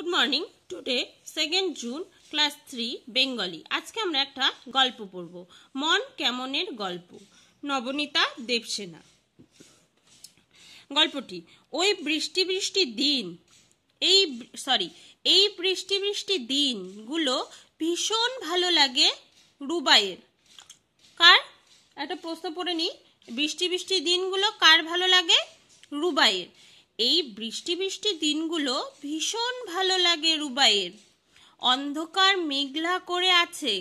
good morning today second June class three Bengali আজকে আমরা একটা গল্প পড়ব মন কেমনের গল্প নবনীতা দেবসেনা গল্পটি ওই বৃষ্টি বৃষ্টি দিন এই সরি এই বৃষ্টি বৃষ্টি দিনগুলো ভীষণ ভালো লাগে রুবাইয়ের কার একটা প্রশ্ন পড়ে নিই বৃষ্টি বৃষ্টি দিনগুলো কার ভালো লাগে রুবাইয়ের এই বৃষ্টি বৃষ্টি দিনগুলো ভীষণ ভালো লাগে রুবাইয়ের অন্ধকার মেঘলা করে আছে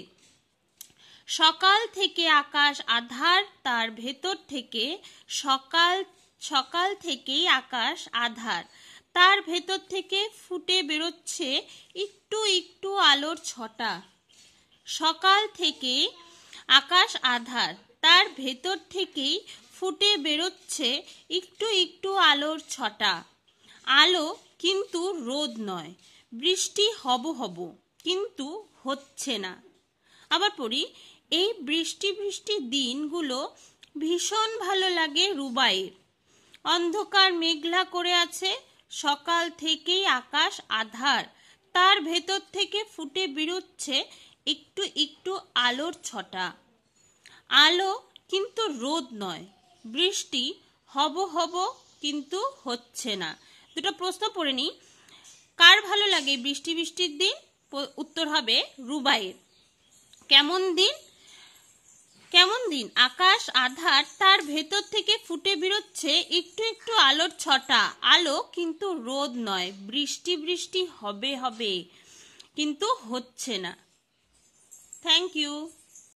সকাল থেকে আকাশ আধার তার ভেতর থেকে সকাল সকাল থেকেই আকাশ আধার তার ভেতর থেকে ফুটে বেরোচ্ছে একটু একটু আলোর ছটা সকাল থেকে আকাশ আধার তার ভেতর থেকেই ফুটে বেরোচ্ছে একটু একটু আলোর ছটা আলো কিন্তু রোদ নয় বৃষ্টি হব হব কিন্তু হচ্ছে না আবার পড়ি এই বৃষ্টি বৃষ্টি দিনগুলো ভীষণ ভালো লাগে রুবাইয়ের অন্ধকার মেঘলা করে আছে সকাল থেকেই আকাশ আধার তার ভেতর থেকে ফুটে বেরোচ্ছে একটু একটু আলোর ছটা আলো কিন্তু রোদ নয় বৃষ্টি হব হব কিন্তু হচ্ছে না দুটো প্রশ্ন পড়ে নিই কার ভালো লাগে বৃষ্টি বৃষ্টির দিন উত্তর হবে রুবাইয়ের কেমন দিন কেমন দিন আকাশ আধার তার ভেতর থেকে ফুটে বেরোচ্ছে একটু একটু আলোর ছটা আলো কিন্তু রোদ নয় বৃষ্টি বৃষ্টি হবে হবে কিন্তু হচ্ছে না থ্যাংক ইউ